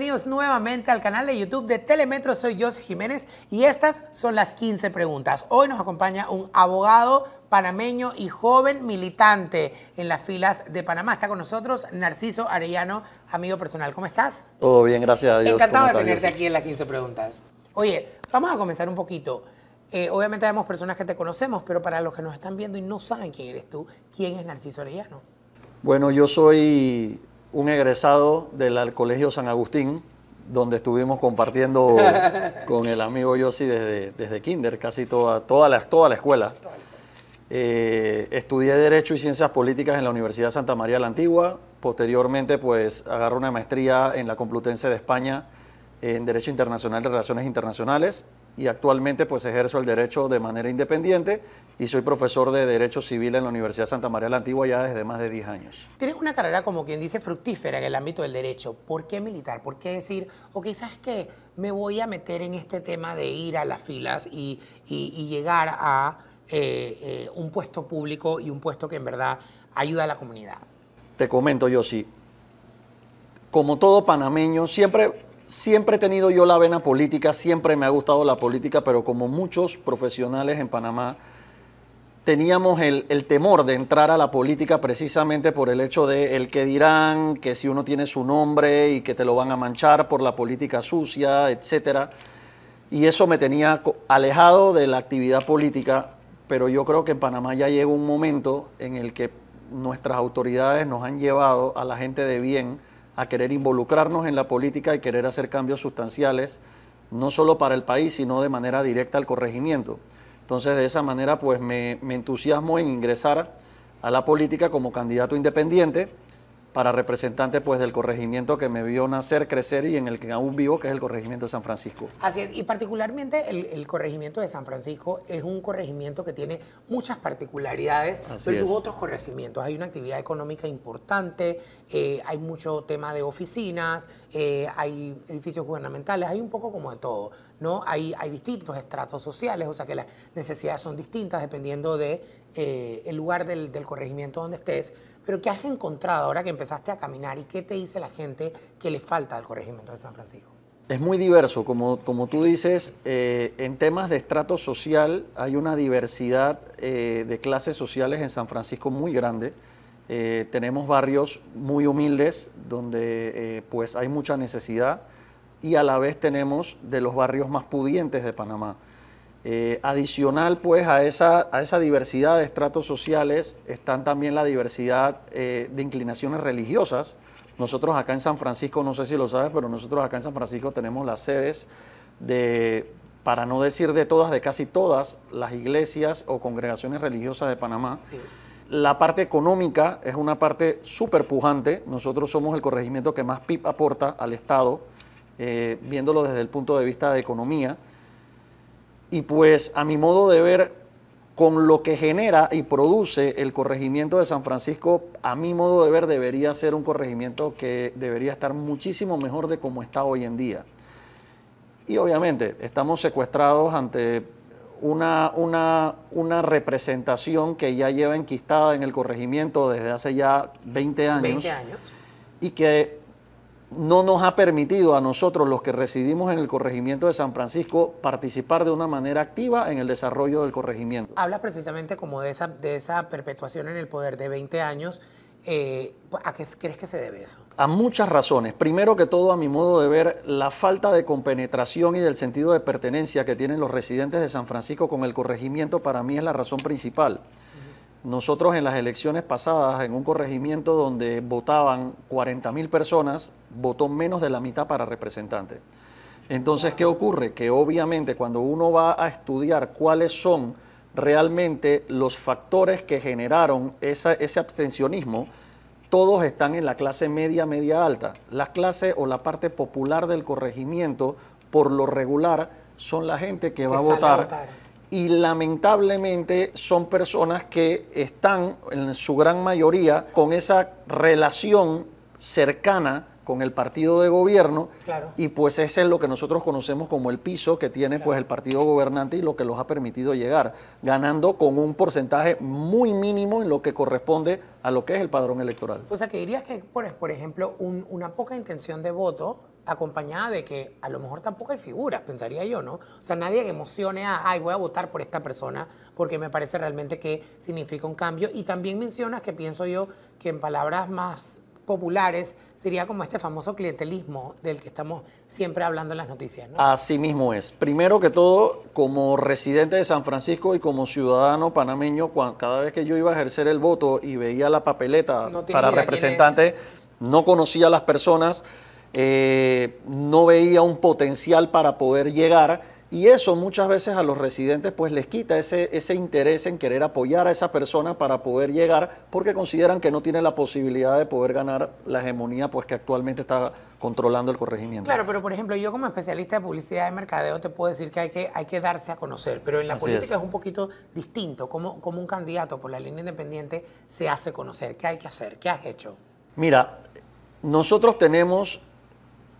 bienvenidos nuevamente al canal de YouTube de Telemetro. Soy José Jiménez y estas son las 15 preguntas. Hoy nos acompaña un abogado panameño y joven militante en las filas de Panamá. Está con nosotros Narciso Arellano, amigo personal. ¿Cómo estás? Todo bien, gracias a Dios. Encantado de tenerte aquí en las 15 preguntas. Oye, vamos a comenzar un poquito. Eh, obviamente vemos personas que te conocemos, pero para los que nos están viendo y no saben quién eres tú, ¿quién es Narciso Arellano? Bueno, yo soy un egresado del Colegio San Agustín, donde estuvimos compartiendo con el amigo Yossi desde, desde kinder, casi toda, toda, la, toda la escuela. Eh, estudié Derecho y Ciencias Políticas en la Universidad de Santa María la Antigua. Posteriormente, pues, agarré una maestría en la Complutense de España en Derecho Internacional de Relaciones Internacionales y actualmente pues ejerzo el derecho de manera independiente y soy profesor de Derecho Civil en la Universidad Santa María de la Antigua ya desde más de 10 años. Tienes una carrera como quien dice fructífera en el ámbito del derecho. ¿Por qué militar? ¿Por qué decir, o quizás que me voy a meter en este tema de ir a las filas y, llegar a eh, eh, un puesto público y un puesto que en verdad ayuda a la comunidad? Te comento, yo sí. Como todo panameño, siempre siempre he tenido yo la vena política, siempre me ha gustado la política, pero como muchos profesionales en Panamá, teníamos el, temor de entrar a la política precisamente por el hecho de el que dirán, que si uno tiene su nombre y que te lo van a manchar por la política sucia, etcétera. Y eso me tenía alejado de la actividad política, pero yo creo que en Panamá ya llegó un momento en el que nuestras autoridades nos han llevado a la gente de bien a querer involucrarnos en la política y querer hacer cambios sustanciales, no solo para el país, sino de manera directa al corregimiento. Entonces, de esa manera, pues me, me entusiasmo en ingresar a la política como candidato independiente para representante pues del corregimiento que me vio nacer, crecer y en el que aún vivo, que es el corregimiento de San Francisco. Así es, y particularmente el, corregimiento de San Francisco es un corregimiento que tiene muchas particularidades pero sus otros corregimientos. Hay una actividad económica importante, eh, hay mucho tema de oficinas, eh, hay edificios gubernamentales, hay un poco como de todo, ¿no? Hay, hay distintos estratos sociales, o sea que las necesidades son distintas dependiendo de eh, el lugar del, corregimiento donde estés, pero ¿qué has encontrado ahora que empezaste a caminar y qué te dice la gente que le falta al corregimiento de San Francisco? Es muy diverso, como, tú dices, eh, en temas de estrato social hay una diversidad eh, de clases sociales en San Francisco muy grande. tenemos barrios muy humildes donde pues hay mucha necesidad y a la vez tenemos de los barrios más pudientes de Panamá. Eh, adicional pues a esa, diversidad de estratos sociales están también la diversidad eh, de inclinaciones religiosas. Nosotros acá en San Francisco, no sé si lo sabes, pero nosotros acá en San Francisco tenemos las sedes de, para no decir de todas, de casi todas las iglesias o congregaciones religiosas de Panamá. La parte económica es una parte súper pujante. Nosotros somos el corregimiento que más PIB aporta al Estado, eh, viéndolo desde el punto de vista de economía. Y pues a mi modo de ver, con lo que genera y produce el corregimiento de San Francisco, a mi modo de ver, debería ser un corregimiento que debería estar muchísimo mejor de como está hoy en día. Y obviamente estamos secuestrados ante una, una, una representación que ya lleva enquistada en el corregimiento desde hace ya 20 años. 20 años. Y que no nos ha permitido a nosotros, los que residimos en el corregimiento de San Francisco, participar de una manera activa en el desarrollo del corregimiento. Hablas precisamente como de esa, perpetuación en el poder de 20 años. Eh, ¿A qué crees que se debe eso? A muchas razones. Primero que todo, a mi modo de ver, la falta de compenetración y del sentido de pertenencia que tienen los residentes de San Francisco con el corregimiento para mí es la razón principal. Nosotros en las elecciones pasadas, en un corregimiento donde votaban 40 mil personas, votó menos de la mitad para representante. Entonces, ¿qué ocurre? Que obviamente cuando uno va a estudiar cuáles son realmente los factores que generaron ese abstencionismo, todos están en la clase media, media alta. La clase o la parte popular del corregimiento, por lo regular, son la gente que, va a votar y lamentablemente son personas que están en su gran mayoría con esa relación cercana con el partido de gobierno claro. y pues ese es lo que nosotros conocemos como el piso que tiene pues el partido gobernante y lo que los ha permitido llegar, ganando con un porcentaje muy mínimo en lo que corresponde a lo que es el padrón electoral. O sea, que dirías que pues, por ejemplo, una poca intención de voto acompañada de que a lo mejor tampoco hay figuras, pensaría yo, ¿no? O sea, nadie que emocione a, ay, voy a votar por esta persona porque me parece realmente que significa un cambio. Y también mencionas que pienso yo que en palabras más populares, sería como este famoso clientelismo del que estamos siempre hablando en las noticias. ¿no? Así mismo es. Primero que todo, como residente de San Francisco y como ciudadano panameño, cada vez que yo iba a ejercer el voto y veía la papeleta para representante, no conocía a las personas, eh, no veía un potencial para poder llegar y eso muchas veces a los residentes pues les quita ese, ese interés en querer apoyar a esa persona para poder llegar porque consideran que no tiene la posibilidad de poder ganar la hegemonía pues que actualmente está controlando el corregimiento. Claro, pero por ejemplo yo como especialista de publicidad y mercadeo te puedo decir que hay que, hay que darse a conocer, pero en la política es. un poquito distinto, como, como un candidato por la línea independiente se hace conocer, ¿qué hay que hacer? ¿Qué has hecho? Mira, nosotros tenemos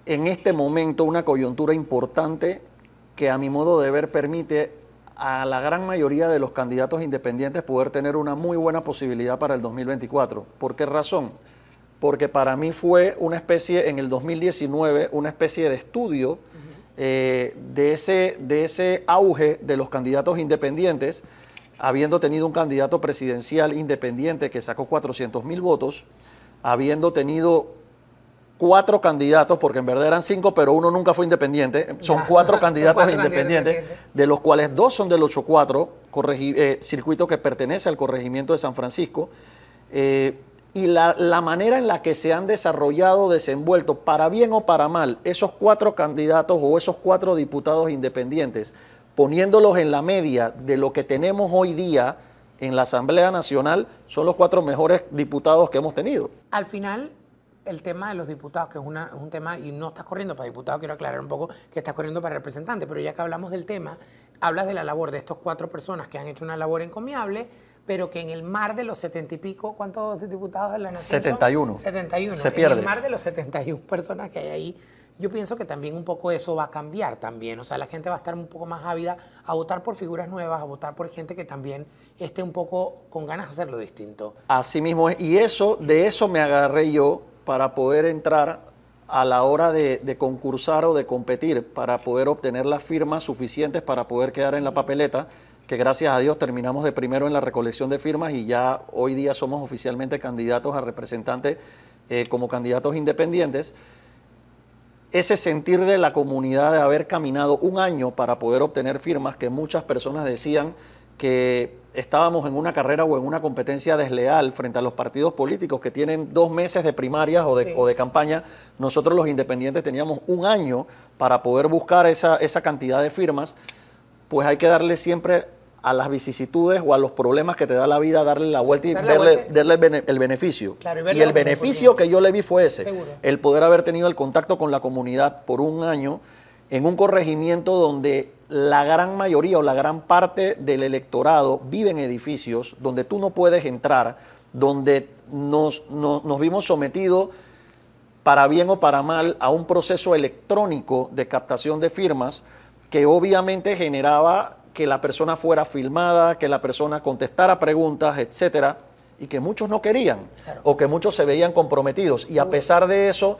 en este momento una coyuntura importante que a mi modo de ver permite a la gran mayoría de los candidatos independientes poder tener una muy buena posibilidad para el 2024. ¿Por qué razón? Porque para mí fue una especie, en el 2019, una especie de estudio eh, de, ese, de ese auge de los candidatos independientes, habiendo tenido un candidato presidencial independiente que sacó 400 mil votos, habiendo tenido cuatro candidatos, porque en verdad eran cinco, pero uno nunca fue independiente. Son cuatro candidatos independientes, de los cuales dos son del 8-4, eh, circuito que pertenece al corregimiento de San Francisco. Eh, y la, la, manera en la que se han desarrollado, desenvuelto, para bien o para mal, esos cuatro candidatos o esos cuatro diputados independientes, poniéndolos en la media de lo que tenemos hoy día en la Asamblea Nacional, son los cuatro mejores diputados que hemos tenido. Al final, el tema de los diputados, que es, un tema, y no estás corriendo para diputados, quiero aclarar un poco que estás corriendo para representantes, pero ya que hablamos del tema, hablas de la labor de estos cuatro personas que han hecho una labor encomiable, pero que en el mar de los setenta y pico, ¿cuántos diputados en la Nación 71. y 71. Se pierde. En el mar de los 71 personas que hay ahí, yo pienso que también un poco eso va a cambiar también. O sea, la gente va a estar un poco más ávida a votar por figuras nuevas, a votar por gente que también esté un poco con ganas de hacerlo distinto. Así mismo es. Y eso, de eso me agarré yo para poder entrar a la hora de, concursar o de competir, para poder obtener las firmas suficientes para poder quedar en la papeleta, que gracias a Dios terminamos de primero en la recolección de firmas y ya hoy día somos oficialmente candidatos a representantes eh, como candidatos independientes. Ese sentir de la comunidad de haber caminado un año para poder obtener firmas que muchas personas decían que estábamos en una carrera o en una competencia desleal frente a los partidos políticos que tienen dos meses de primarias o de, campaña, nosotros los independientes teníamos un año para poder buscar esa, cantidad de firmas, pues hay que darle siempre a las vicisitudes o a los problemas que te da la vida, darle la vuelta y darle, el, beneficio. y, el beneficio que yo le vi fue ese, el poder haber tenido el contacto con la comunidad por un año en un corregimiento donde la gran mayoría o la gran parte del electorado vive en edificios donde tú no puedes entrar, donde nos, vimos sometidos, para bien o para mal, a un proceso electrónico de captación de firmas que obviamente generaba que la persona fuera filmada, que la persona contestara preguntas, etcétera, y que muchos no querían o que muchos se veían comprometidos. Y a pesar de eso,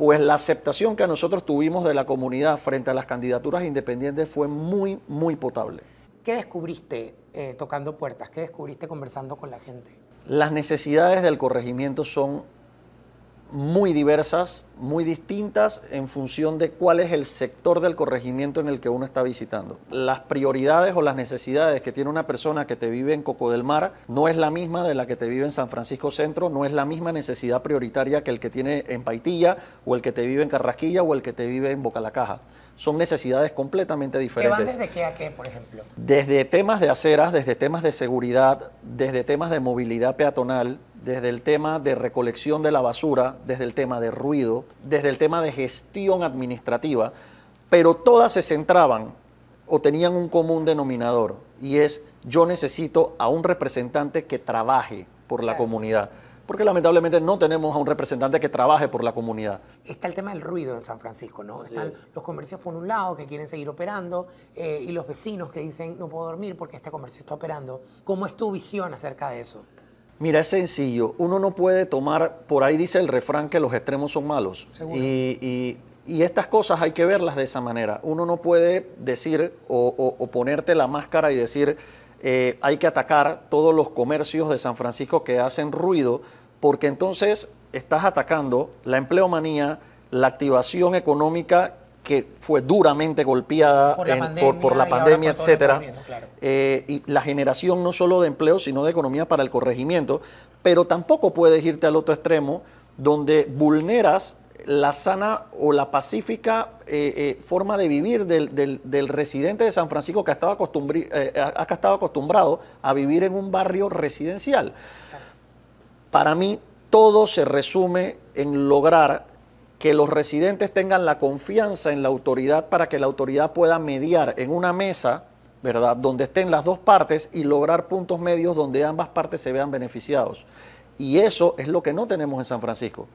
pues la aceptación que nosotros tuvimos de la comunidad frente a las candidaturas independientes fue muy, muy potable. ¿Qué descubriste eh, tocando puertas? ¿Qué descubriste conversando con la gente? Las necesidades del corregimiento son muy diversas, muy distintas en función de cuál es el sector del corregimiento en el que uno está visitando. Las prioridades o las necesidades que tiene una persona que te vive en Coco del Mar no es la misma de la que te vive en San Francisco Centro, no es la misma necesidad prioritaria que el que tiene en Paitilla o el que te vive en Carrasquilla o el que te vive en Boca la Caja son necesidades completamente diferentes. ¿Qué van desde qué a qué, por ejemplo? Desde temas de aceras, desde temas de seguridad, desde temas de movilidad peatonal, desde el tema de recolección de la basura, desde el tema de ruido, desde el tema de gestión administrativa, pero todas se centraban o tenían un común denominador y es yo necesito a un representante que trabaje por la comunidad porque lamentablemente no tenemos a un representante que trabaje por la comunidad. Está el tema del ruido en San Francisco, ¿no? Están los comercios por un lado que quieren seguir operando eh, y los vecinos que dicen no puedo dormir porque este comercio está operando. ¿Cómo es tu visión acerca de eso? Mira, es sencillo. Uno no puede tomar, por ahí dice el refrán que los extremos son malos. y, estas cosas hay que verlas de esa manera. Uno no puede decir o, ponerte la máscara y decir eh, hay que atacar todos los comercios de San Francisco que hacen ruido porque entonces estás atacando la empleomanía, la activación económica que fue duramente golpeada por la pandemia, etcétera, eh, y la generación no solo de empleo, sino de economía para el corregimiento, pero tampoco puedes irte al otro extremo donde vulneras la sana o la pacífica eh, eh, forma de vivir del, del, residente de San Francisco que ha estado, acostumbrado a vivir en un barrio residencial. Para mí todo se resume en lograr que los residentes tengan la confianza en la autoridad para que la autoridad pueda mediar en una mesa, ¿verdad?, donde estén las dos partes y lograr puntos medios donde ambas partes se vean beneficiados. Y eso es lo que no tenemos en San Francisco.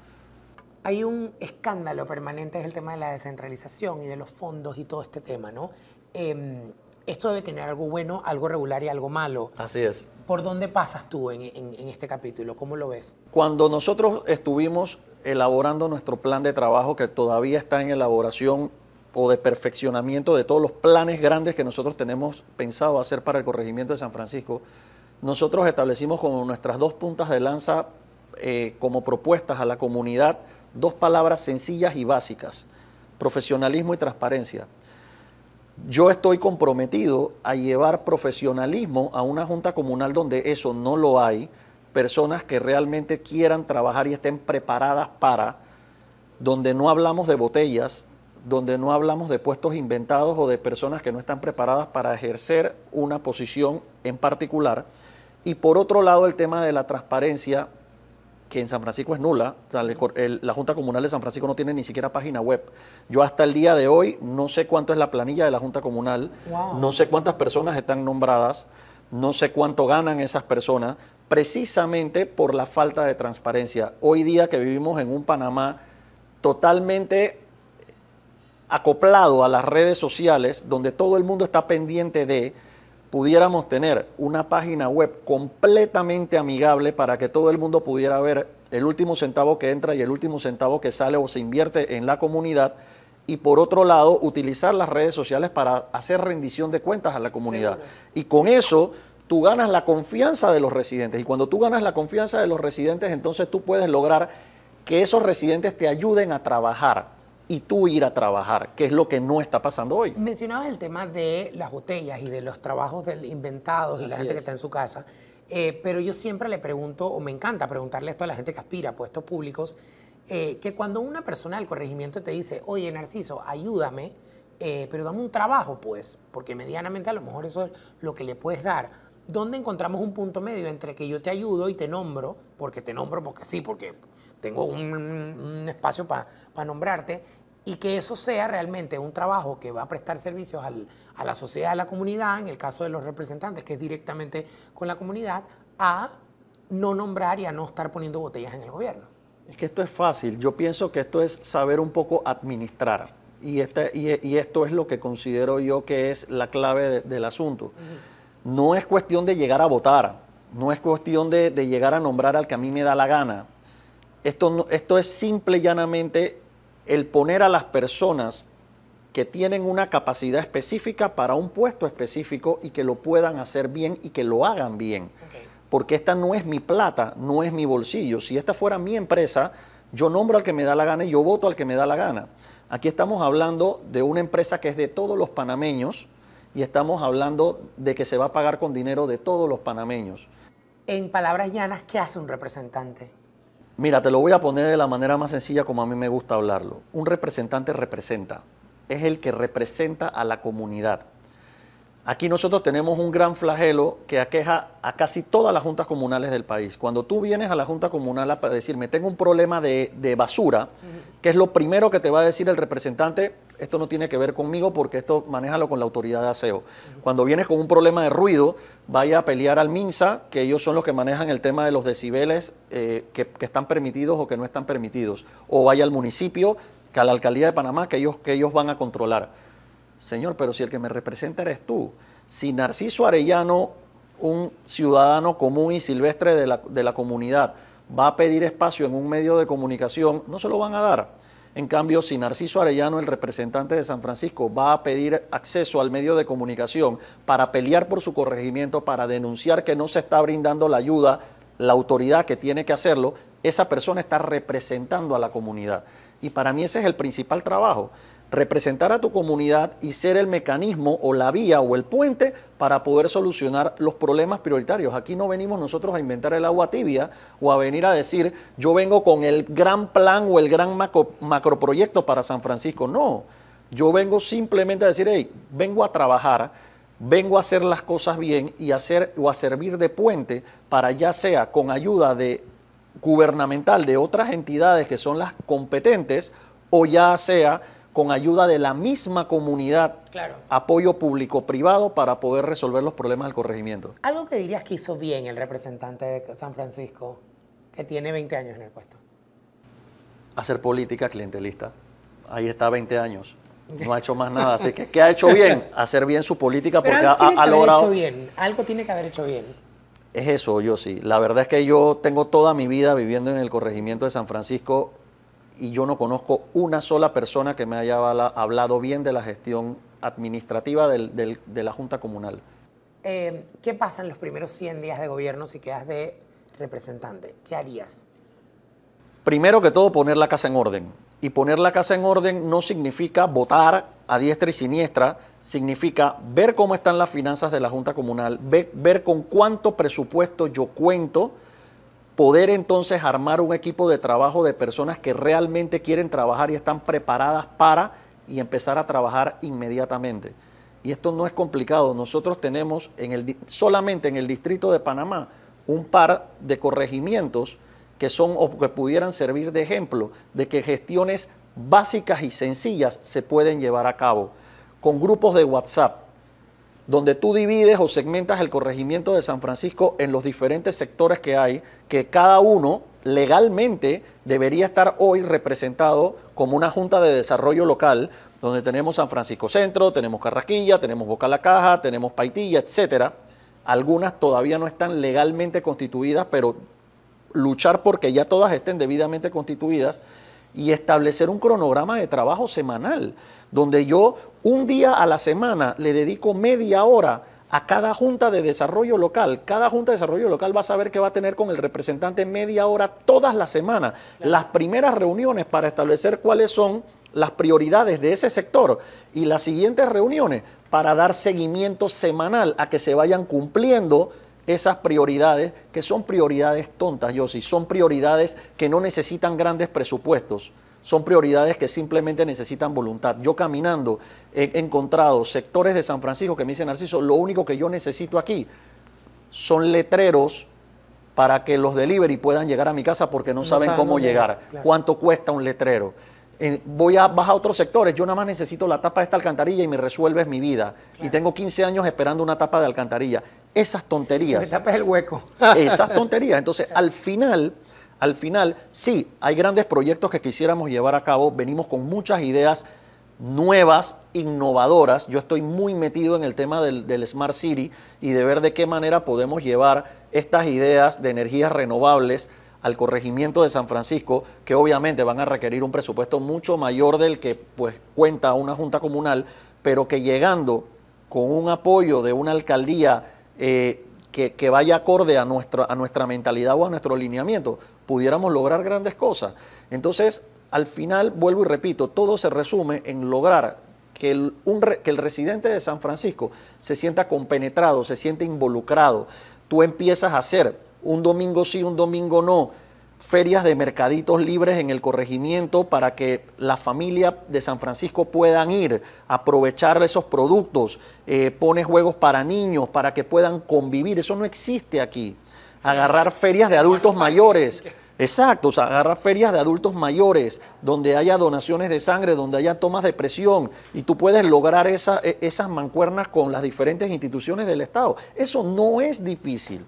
Hay un escándalo permanente, es el tema de la descentralización y de los fondos y todo este tema, ¿no? Em, esto debe tener algo bueno, algo regular y algo malo. Así es. ¿Por dónde pasas tú en, este capítulo? ¿Cómo lo ves? Cuando nosotros estuvimos elaborando nuestro plan de trabajo, que todavía está en elaboración o de perfeccionamiento de todos los planes grandes que nosotros tenemos pensado hacer para el corregimiento de San Francisco, nosotros establecimos como nuestras dos puntas de lanza eh, como propuestas a la comunidad dos palabras sencillas y básicas, profesionalismo y transparencia. Yo estoy comprometido a llevar profesionalismo a una junta comunal donde eso no lo hay, personas que realmente quieran trabajar y estén preparadas para, donde no hablamos de botellas, donde no hablamos de puestos inventados o de personas que no están preparadas para ejercer una posición en particular. Y por otro lado, el tema de la transparencia que en San Francisco es nula. la Junta Comunal de San Francisco no tiene ni siquiera página web. Yo hasta el día de hoy no sé cuánto es la planilla de la Junta Comunal, no sé cuántas personas están nombradas, no sé cuánto ganan esas personas, precisamente por la falta de transparencia. Hoy día que vivimos en un Panamá totalmente acoplado a las redes sociales, donde todo el mundo está pendiente de pudiéramos tener una página web completamente amigable para que todo el mundo pudiera ver el último centavo que entra y el último centavo que sale o se invierte en la comunidad. Y por otro lado, utilizar las redes sociales para hacer rendición de cuentas a la comunidad. Y con eso tú ganas la confianza de los residentes. Y cuando tú ganas la confianza de los residentes, entonces tú puedes lograr que esos residentes te ayuden a trabajar y tú ir a trabajar, que es lo que no está pasando hoy. Mencionabas el tema de las botellas y de los trabajos del inventados y la gente que está en su casa, eh, pero yo siempre le pregunto, o me encanta preguntarle esto a la gente que aspira a puestos públicos, eh, que cuando una persona del corregimiento te dice, oye Narciso, ayúdame, eh, pero dame un trabajo pues, porque medianamente a lo mejor eso es lo que le puedes dar. ¿Dónde encontramos un punto medio entre que yo te ayudo y te nombro, porque te nombro porque sí, porque tengo un, espacio para nombrarte, y que eso sea realmente un trabajo que va a prestar servicios a la sociedad, a la comunidad, en el caso de los representantes, que es directamente con la comunidad, a no nombrar y a no estar poniendo botellas en el gobierno. Es que esto es fácil, yo pienso que esto es saber un poco administrar. Y, este, y, esto es lo que considero yo que es la clave del asunto. No es cuestión de llegar a votar, no es cuestión de llegar a nombrar al que a mí me da la gana esto, esto es simple y llanamente el poner a las personas que tienen una capacidad específica para un puesto específico y que lo puedan hacer bien y que lo hagan bien. Porque esta no es mi plata, no es mi bolsillo. Si esta fuera mi empresa, yo nombro al que me da la gana y yo voto al que me da la gana. Aquí estamos hablando de una empresa que es de todos los panameños y estamos hablando de que se va a pagar con dinero de todos los panameños. En palabras llanas, ¿qué hace un representante? Mira, te lo voy a poner de la manera más sencilla como a mí me gusta hablarlo. Un representante representa, es el que representa a la comunidad. Aquí nosotros tenemos un gran flagelo que aqueja a casi todas las juntas comunales del país. Cuando tú vienes a la junta comunal a decirme, tengo un problema de, basura, que es lo primero que te va a decir el representante, esto no tiene que ver conmigo porque esto manéjalo con la autoridad de aseo. Cuando vienes con un problema de ruido, vaya a pelear al MINSA, que ellos son los que manejan el tema de los decibeles eh, que, están permitidos o que no están permitidos. O vaya al municipio, que a la alcaldía de Panamá, que ellos, que ellos van a controlar. Señor, pero si el que me representa eres tú, si Narciso Arellano, un ciudadano común y silvestre de la, comunidad, va a pedir espacio en un medio de comunicación, no se lo van a dar. En cambio, si Narciso Arellano, el representante de San Francisco, va a pedir acceso al medio de comunicación para pelear por su corregimiento, para denunciar que no se está brindando la ayuda, la autoridad que tiene que hacerlo, esa persona está representando a la comunidad. Y para mí ese es el principal trabajo representar a tu comunidad y ser el mecanismo o la vía o el puente para poder solucionar los problemas prioritarios. Aquí no venimos nosotros a inventar el agua tibia o a venir a decir yo vengo con el gran plan o el gran macroproyecto para San Francisco. No, yo vengo simplemente a decir, hey, vengo a trabajar, vengo a hacer las cosas bien y hacer o a servir de puente para ya sea con ayuda de gubernamental de otras entidades que son las competentes o ya sea con ayuda de la misma comunidad, apoyo público-privado para poder resolver los problemas del corregimiento. ¿Algo que dirías que hizo bien el representante de San Francisco, que tiene 20 años en el puesto? Hacer política clientelista. Ahí está 20 años. No ha hecho más nada. Así que, ¿qué ha hecho bien? Hacer bien su política porque tiene ha, hecho bien. Algo tiene que haber hecho bien. Es eso, yo sí. La verdad es que yo tengo toda mi vida viviendo en el corregimiento de San Francisco y yo no conozco una sola persona que me haya hablado bien de la gestión administrativa de la Junta Comunal. Eh, ¿Qué pasa en los primeros 100 días de gobierno si quedas de representante? ¿Qué harías? Primero que todo, poner la casa en orden. Y poner la casa en orden no significa votar a diestra y siniestra, significa ver cómo están las finanzas de la Junta Comunal, ver con cuánto presupuesto yo cuento, poder entonces armar un equipo de trabajo de personas que realmente quieren trabajar y están preparadas para y empezar a trabajar inmediatamente. Y esto no es complicado. Nosotros tenemos en el, solamente en el distrito de Panamá un par de corregimientos que son o que pudieran servir de ejemplo de que gestiones básicas y sencillas se pueden llevar a cabo con grupos de WhatsApp donde tú divides o segmentas el corregimiento de San Francisco en los diferentes sectores que hay, que cada uno legalmente debería estar hoy representado como una junta de desarrollo local, donde tenemos San Francisco Centro, tenemos Carraquilla, tenemos Boca la Caja, tenemos Paitilla, etcétera. Algunas todavía no están legalmente constituidas, pero luchar porque ya todas estén debidamente constituidas y establecer un cronograma de trabajo semanal, donde yo un día a la semana le dedico media hora a cada junta de desarrollo local. Cada junta de desarrollo local va a saber que va a tener con el representante media hora todas las semanas. Las primeras reuniones para establecer cuáles son las prioridades de ese sector y las siguientes reuniones para dar seguimiento semanal a que se vayan cumpliendo esas prioridades, que son prioridades tontas, yo sí, son prioridades que no necesitan grandes presupuestos son prioridades que simplemente necesitan voluntad. Yo caminando he encontrado sectores de San Francisco que me dicen, Narciso, lo único que yo necesito aquí son letreros para que los delivery puedan llegar a mi casa porque no, saben cómo llegar. ¿Cuánto cuesta un letrero? Eh, voy a bajar a otros sectores, yo nada más necesito la tapa de esta alcantarilla y me resuelves mi vida. Y tengo 15 años esperando una tapa de alcantarilla. Esas tonterías. Me es el hueco. Esas tonterías. Entonces, al final, al final, sí, hay grandes proyectos que quisiéramos llevar a cabo, venimos con muchas ideas nuevas, innovadoras. Yo estoy muy metido en el tema del, Smart City y de ver de qué manera podemos llevar estas ideas de energías renovables al corregimiento de San Francisco, que obviamente van a requerir un presupuesto mucho mayor del que pues, cuenta una junta comunal, pero que llegando con un apoyo de una alcaldía eh, que, vaya acorde a, a nuestra mentalidad o a nuestro alineamiento, pudiéramos lograr grandes cosas. Entonces, al final, vuelvo y repito, todo se resume en lograr que el, que el residente de San Francisco se sienta compenetrado, se sienta involucrado. Tú empiezas a hacer un domingo sí, un domingo no, ferias de mercaditos libres en el corregimiento para que la familia de San Francisco puedan ir, aprovechar esos productos, eh, pone juegos para niños, para que puedan convivir. Eso no existe aquí. Agarrar ferias de adultos mayores. Exacto, o sea, agarrar ferias de adultos mayores, donde haya donaciones de sangre, donde haya tomas de presión, y tú puedes lograr e, esas mancuernas con las diferentes instituciones del Estado. Eso no es difícil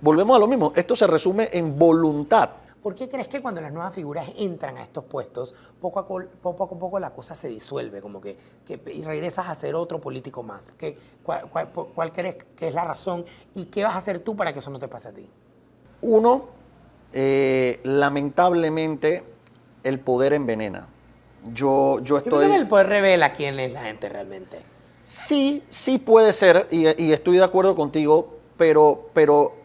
volvemos a lo mismo, esto se resume en voluntad. ¿Por qué crees que cuando las nuevas figuras entran a estos puestos, poco a poco, a poco la cosa se disuelve, como que, y regresas a ser otro político más? ¿Qué, cuál, crees que es la razón y qué vas a hacer tú para que eso no te pase a ti? Uno, eh, lamentablemente, el poder envenena. Yo, yo estoy... el poder revela quién es la gente realmente. Sí, sí puede ser, y, estoy de acuerdo contigo, pero, pero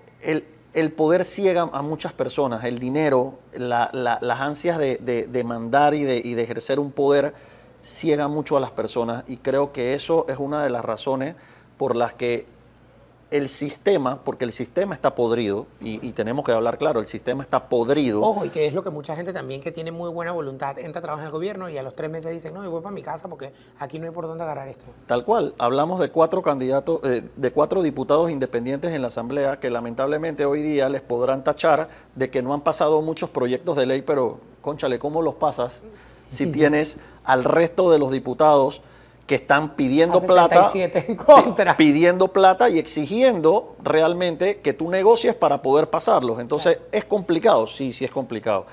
el, poder ciega a muchas personas, el dinero, las ansias de, mandar y de, y de, ejercer un poder ciega mucho a las personas y creo que eso es una de las razones por las que el sistema, porque el sistema está podrido, y, tenemos que hablar claro, el sistema está podrido. Ojo, y que es lo que mucha gente también que tiene muy buena voluntad entra a trabajar en el gobierno y a los tres meses dicen, no, yo voy para mi casa porque aquí no hay por dónde agarrar esto. Tal cual, hablamos de cuatro candidatos, eh, de cuatro diputados independientes en la Asamblea que lamentablemente hoy día les podrán tachar de que no han pasado muchos proyectos de ley, pero, conchale, ¿cómo los pasas si tienes al resto de los diputados? que están pidiendo plata, contra. pidiendo plata y exigiendo realmente que tú negocies para poder pasarlos. Entonces, ¿es complicado? Sí, sí es complicado.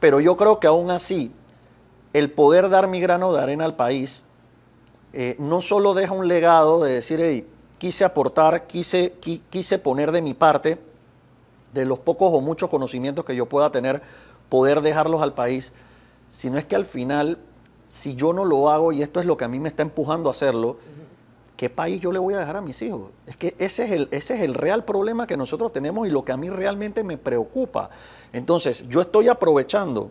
Pero yo creo que aún así, el poder dar mi grano de arena al país eh, no solo deja un legado de decir, hey, quise aportar, quise, quise poner de mi parte, de los pocos o muchos conocimientos que yo pueda tener, poder dejarlos al país, sino es que al final si yo no lo hago y esto es lo que a mí me está empujando a hacerlo, ¿qué país yo le voy a dejar a mis hijos? Es que ese es el, ese es el real problema que nosotros tenemos y lo que a mí realmente me preocupa. Entonces, yo estoy aprovechando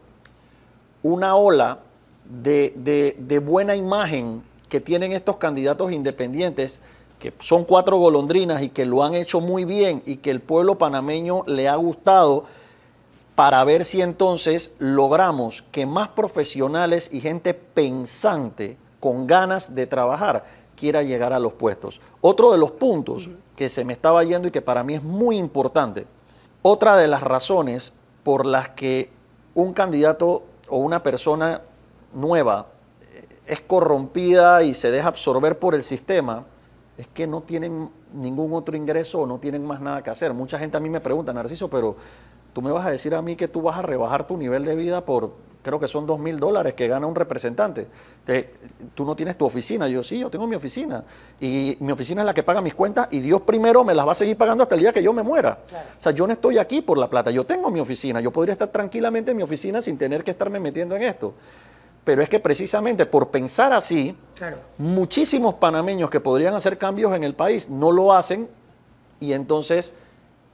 una ola de, de buena imagen que tienen estos candidatos independientes que son cuatro golondrinas y que lo han hecho muy bien y que el pueblo panameño le ha gustado para ver si entonces logramos que más profesionales y gente pensante con ganas de trabajar quiera llegar a los puestos. Otro de los puntos que se me estaba yendo y que para mí es muy importante, otra de las razones por las que un candidato o una persona nueva eh, es corrompida y se deja absorber por el sistema, es que no tienen ningún otro ingreso o no tienen más nada que hacer. Mucha gente a mí me pregunta, Narciso, pero tú me vas a decir a mí que tú vas a rebajar tu nivel de vida por, creo que son dos mil dólares que gana un representante. tú no tienes tu oficina. Yo sí, yo tengo mi oficina. Y mi oficina es la que paga mis cuentas y Dios primero me las va a seguir pagando hasta el día que yo me muera. O sea, yo no estoy aquí por la plata. Yo tengo mi oficina. Yo podría estar tranquilamente en mi oficina sin tener que estarme metiendo en esto. Pero es que precisamente por pensar así, muchísimos panameños que podrían hacer cambios en el país no lo hacen y entonces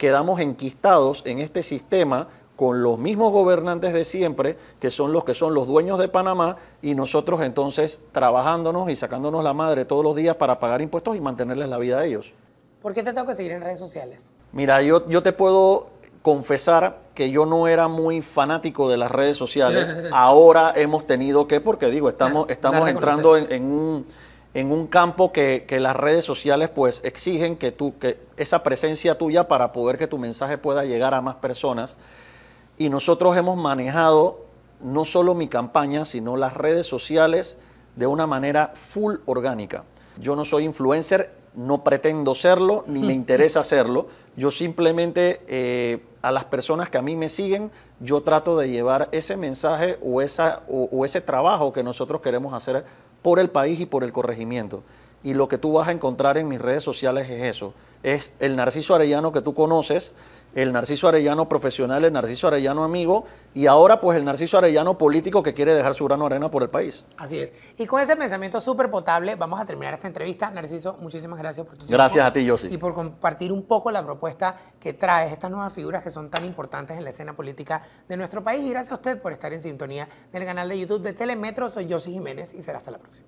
quedamos enquistados en este sistema con los mismos gobernantes de siempre, que son los que son los dueños de Panamá, y nosotros entonces trabajándonos y sacándonos la madre todos los días para pagar impuestos y mantenerles la vida a ellos. ¿Por qué te tengo que seguir en redes sociales? Mira, yo, yo te puedo confesar que yo no era muy fanático de las redes sociales. Ahora hemos tenido que, porque digo, estamos, estamos entrando en un en un campo que, las redes sociales pues exigen que tú, que esa presencia tuya para poder que tu mensaje pueda llegar a más personas. Y nosotros hemos manejado no solo mi campaña, sino las redes sociales de una manera full orgánica. Yo no soy influencer, no pretendo serlo, ni me interesa serlo. Yo simplemente eh, a las personas que a mí me siguen, yo trato de llevar ese mensaje o, esa, o ese trabajo que nosotros queremos hacer por el país y por el corregimiento. Y lo que tú vas a encontrar en mis redes sociales es eso. Es el Narciso Arellano que tú conoces, el Narciso Arellano profesional, el Narciso Arellano amigo y ahora pues el Narciso Arellano político que quiere dejar su grano arena por el país. Así es. Y con ese pensamiento súper potable vamos a terminar esta entrevista. Narciso, muchísimas gracias por tu tiempo. Gracias a ti, Yossi. Y por compartir un poco la propuesta que traes, estas nuevas figuras que son tan importantes en la escena política de nuestro país. Y gracias a usted por estar en sintonía del canal de YouTube de Telemetro. Soy Yossi Jiménez y será hasta la próxima.